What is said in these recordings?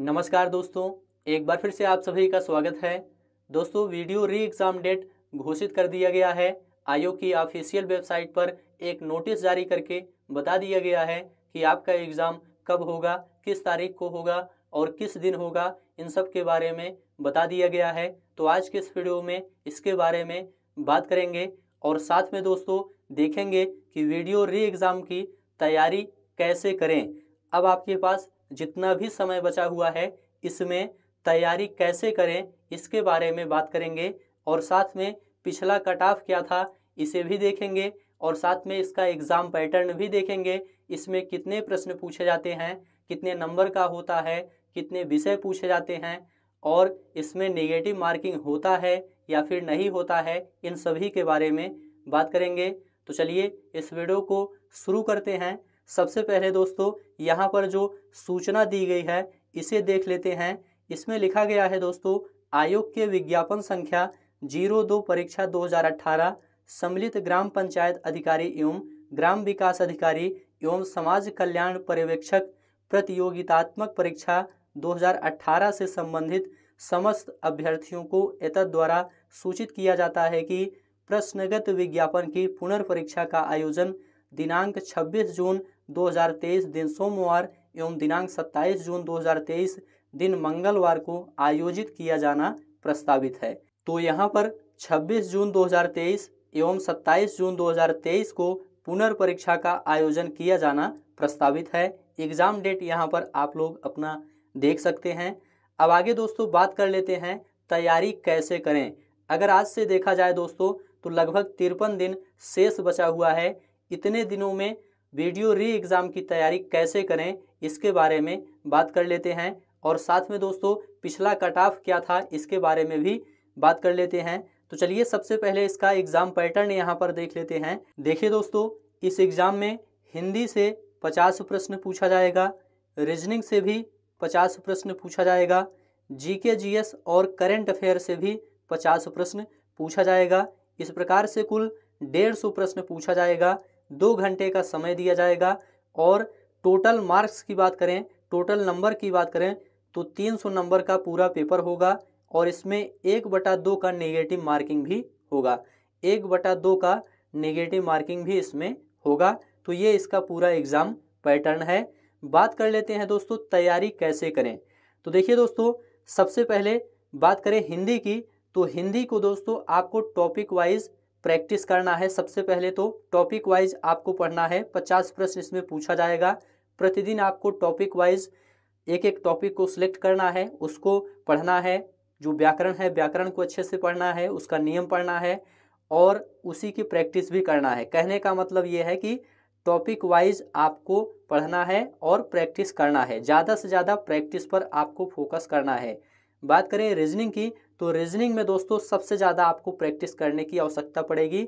नमस्कार दोस्तों एक बार फिर से आप सभी का स्वागत है दोस्तों वीडियो री एग्ज़ाम डेट घोषित कर दिया गया है आयोग की ऑफिशियल वेबसाइट पर एक नोटिस जारी करके बता दिया गया है कि आपका एग्ज़ाम कब होगा किस तारीख को होगा और किस दिन होगा इन सब के बारे में बता दिया गया है तो आज के इस वीडियो में इसके बारे में बात करेंगे और साथ में दोस्तों देखेंगे कि वीडियो री एग्ज़ाम की तैयारी कैसे करें अब आपके पास जितना भी समय बचा हुआ है इसमें तैयारी कैसे करें इसके बारे में बात करेंगे और साथ में पिछला कट ऑफ क्या था इसे भी देखेंगे और साथ में इसका एग्ज़ाम पैटर्न भी देखेंगे इसमें कितने प्रश्न पूछे जाते हैं कितने नंबर का होता है कितने विषय पूछे जाते हैं और इसमें नेगेटिव मार्किंग होता है या फिर नहीं होता है इन सभी के बारे में बात करेंगे तो चलिए इस वीडियो को शुरू करते हैं सबसे पहले दोस्तों यहाँ पर जो सूचना दी गई है इसे देख लेते हैं इसमें लिखा गया है दोस्तों आयोग के विज्ञापन संख्या जीरो दो परीक्षा 2018 सम्मिलित ग्राम पंचायत अधिकारी एवं ग्राम विकास अधिकारी एवं समाज कल्याण पर्यवेक्षक प्रतियोगितात्मक परीक्षा 2018 से संबंधित समस्त अभ्यर्थियों को एतद द्वारा सूचित किया जाता है कि प्रश्नगत विज्ञापन की पुनर्परीक्षा का आयोजन दिनांक 26 जून 2023 दिन सोमवार एवं दिनांक 27 जून 2023 दिन मंगलवार को आयोजित किया जाना प्रस्तावित है तो यहाँ पर 26 जून 2023 एवं 27 जून 2023 को पुनर्परीक्षा का आयोजन किया जाना प्रस्तावित है एग्ज़ाम डेट यहाँ पर आप लोग अपना देख सकते हैं अब आगे दोस्तों बात कर लेते हैं तैयारी कैसे करें अगर आज से देखा जाए दोस्तों तो लगभग तिरपन दिन शेष बचा हुआ है इतने दिनों में वीडियो री एग्ज़ाम की तैयारी कैसे करें इसके बारे में बात कर लेते हैं और साथ में दोस्तों पिछला कट ऑफ क्या था इसके बारे में भी बात कर लेते हैं तो चलिए सबसे पहले इसका एग्ज़ाम पैटर्न यहाँ पर देख लेते हैं देखिए दोस्तों इस एग्ज़ाम में हिंदी से पचास प्रश्न पूछा जाएगा रीजनिंग से भी पचास प्रश्न पूछा जाएगा जी के जी एस और करेंट अफेयर से भी पचास प्रश्न पूछा जाएगा इस प्रकार से कुल डेढ़ सौ प्रश्न पूछा जाएगा दो घंटे का समय दिया जाएगा और टोटल मार्क्स की बात करें टोटल नंबर की बात करें तो 300 नंबर का पूरा पेपर होगा और इसमें एक बटा दो का नेगेटिव मार्किंग भी होगा एक बटा दो का नेगेटिव मार्किंग भी इसमें होगा तो ये इसका पूरा एग्ज़ाम पैटर्न है बात कर लेते हैं दोस्तों तैयारी कैसे करें तो देखिए दोस्तों सबसे पहले बात करें हिंदी की तो हिंदी को दोस्तों आपको टॉपिक वाइज प्रैक्टिस करना है सबसे पहले तो टॉपिक वाइज आपको पढ़ना है पचास प्रश्न इसमें पूछा जाएगा प्रतिदिन आपको टॉपिक वाइज एक एक टॉपिक को सिलेक्ट करना है उसको पढ़ना है जो व्याकरण है व्याकरण को अच्छे से पढ़ना है उसका नियम पढ़ना है और उसी की प्रैक्टिस भी करना है कहने का मतलब ये है कि टॉपिक वाइज आपको पढ़ना है और प्रैक्टिस करना है ज़्यादा से ज़्यादा प्रैक्टिस पर आपको फोकस करना है बात करें रीजनिंग की तो रीजनिंग में दोस्तों सबसे ज़्यादा आपको प्रैक्टिस करने की आवश्यकता पड़ेगी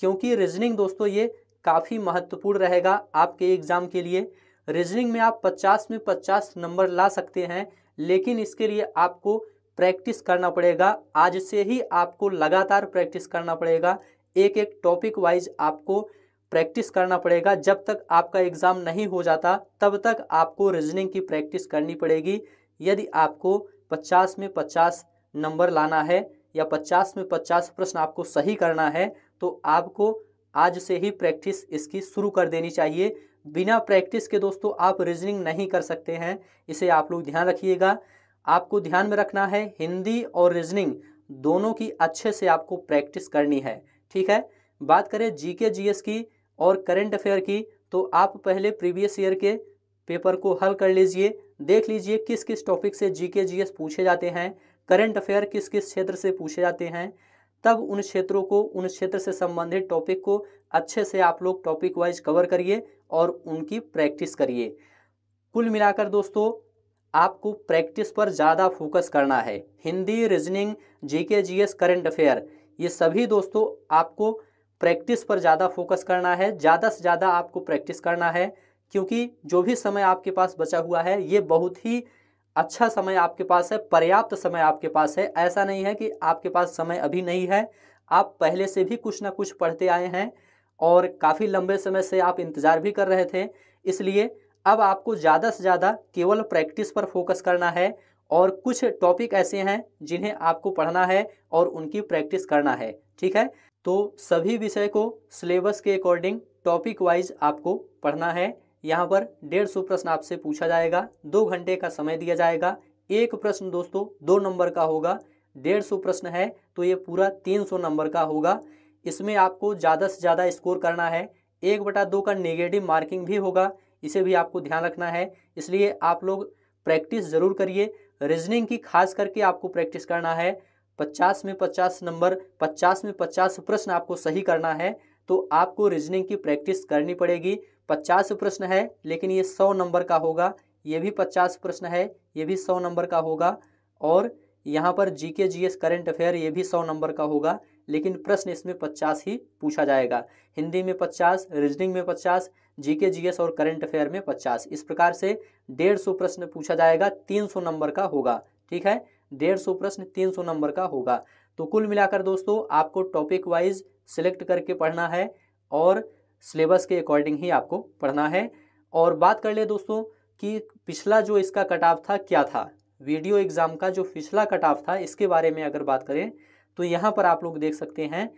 क्योंकि रीजनिंग दोस्तों ये काफ़ी महत्वपूर्ण रहेगा आपके एग्ज़ाम के लिए रीजनिंग में आप 50 में 50 नंबर ला सकते हैं लेकिन इसके लिए आपको प्रैक्टिस करना पड़ेगा आज से ही आपको लगातार प्रैक्टिस करना पड़ेगा एक एक टॉपिक वाइज आपको प्रैक्टिस करना पड़ेगा जब तक आपका एग्ज़ाम नहीं हो जाता तब तक आपको रीजनिंग की प्रैक्टिस करनी पड़ेगी यदि आपको पचास में पचास नंबर लाना है या पचास में पचास प्रश्न आपको सही करना है तो आपको आज से ही प्रैक्टिस इसकी शुरू कर देनी चाहिए बिना प्रैक्टिस के दोस्तों आप रीजनिंग नहीं कर सकते हैं इसे आप लोग ध्यान रखिएगा आपको ध्यान में रखना है हिंदी और रीजनिंग दोनों की अच्छे से आपको प्रैक्टिस करनी है ठीक है बात करें जीके जीएस की और करंट अफेयर की तो आप पहले प्रीवियस ईयर के पेपर को हल कर लीजिए देख लीजिए किस किस टॉपिक से जीके जीएस पूछे जाते हैं करंट अफेयर किस किस क्षेत्र से पूछे जाते हैं तब उन क्षेत्रों को उन क्षेत्र से संबंधित टॉपिक को अच्छे से आप लोग टॉपिक वाइज कवर करिए और उनकी प्रैक्टिस करिए कुल मिलाकर दोस्तों आपको प्रैक्टिस पर ज़्यादा फोकस करना है Hindi reasoning GK GS current affair ये सभी दोस्तों आपको प्रैक्टिस पर ज़्यादा फोकस करना है ज़्यादा से ज़्यादा आपको प्रैक्टिस करना है क्योंकि जो भी समय आपके पास बचा हुआ है ये बहुत ही अच्छा समय आपके पास है पर्याप्त समय आपके पास है ऐसा नहीं है कि आपके पास समय अभी नहीं है आप पहले से भी कुछ ना कुछ पढ़ते आए हैं और काफ़ी लंबे समय से आप इंतज़ार भी कर रहे थे इसलिए अब आपको ज़्यादा से ज़्यादा केवल प्रैक्टिस पर फोकस करना है और कुछ टॉपिक ऐसे हैं जिन्हें आपको पढ़ना है और उनकी प्रैक्टिस करना है ठीक है तो सभी विषय को सिलेबस के अकॉर्डिंग टॉपिक वाइज आपको पढ़ना है यहाँ पर डेढ़ सौ प्रश्न आपसे पूछा जाएगा दो घंटे का समय दिया जाएगा एक प्रश्न दोस्तों दो नंबर का होगा डेढ़ सौ प्रश्न है तो ये पूरा तीन सौ नंबर का होगा इसमें आपको ज़्यादा से ज़्यादा स्कोर करना है एक बटा दो का नेगेटिव मार्किंग भी होगा इसे भी आपको ध्यान रखना है इसलिए आप लोग प्रैक्टिस ज़रूर करिए रीजनिंग की खास करके आपको प्रैक्टिस करना है पचास में पचास नंबर पचास में पचास प्रश्न आपको सही करना है तो आपको रीजनिंग की प्रैक्टिस करनी पड़ेगी पचास प्रश्न है लेकिन ये सौ नंबर का होगा ये भी पचास प्रश्न है ये भी सौ नंबर का होगा और यहाँ पर जी K G S current affair ये भी सौ नंबर का होगा लेकिन प्रश्न इसमें पचास ही पूछा जाएगा हिंदी में पचास रीजनिंग में पचास जी के जी एस और करेंट अफेयर में पचास इस प्रकार से डेढ़ सौ प्रश्न पूछा जाएगा तीन सौ नंबर का होगा ठीक है डेढ़ सौ प्रश्न तीन सौ नंबर का होगा तो कुल मिलाकर दोस्तों आपको टॉपिक वाइज सिलेक्ट करके पढ़ना है और सिलेबस के अकॉर्डिंग ही आपको पढ़ना है और बात कर ले दोस्तों कि पिछला जो इसका कट ऑफ था क्या था वीडियो एग्ज़ाम का जो पिछला कट ऑफ था इसके बारे में अगर बात करें तो यहाँ पर आप लोग देख सकते हैं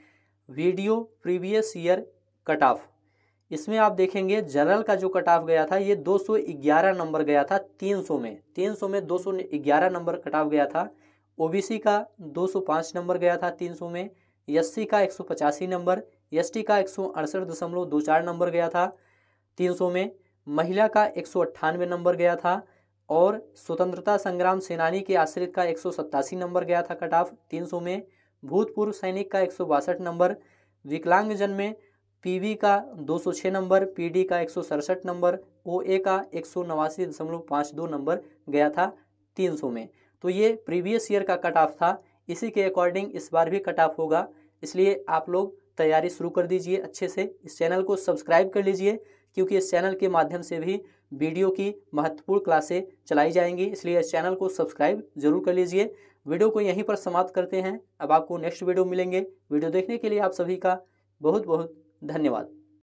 video previous year cut off इसमें आप देखेंगे जनरल का जो कट ऑफ गया था ये 211 नंबर गया था 300 में 300 में 211 नंबर कट ऑफ गया था ओबीसी का 205 नंबर गया था 300 में एस का एक नंबर एस का एक नंबर गया था 300 में महिला का एक नंबर गया था और स्वतंत्रता संग्राम सेनानी के आश्रित का एक नंबर गया था कट ऑफ तीन में भूतपूर्व सैनिक का एक नंबर विकलांगजन में पीवी का 206 नंबर पीडी का एक नंबर ओए का एक नंबर गया था 300 में तो ये प्रीवियस ईयर का कट ऑफ था इसी के अकॉर्डिंग इस बार भी कट ऑफ होगा इसलिए आप लोग तैयारी शुरू कर दीजिए अच्छे से इस चैनल को सब्सक्राइब कर लीजिए क्योंकि इस चैनल के माध्यम से भी वीडियो की महत्वपूर्ण क्लासें चलाई जाएंगी इसलिए इस चैनल को सब्सक्राइब जरूर कर लीजिए वीडियो को यहीं पर समाप्त करते हैं अब आपको नेक्स्ट वीडियो मिलेंगे वीडियो देखने के लिए आप सभी का बहुत बहुत धन्यवाद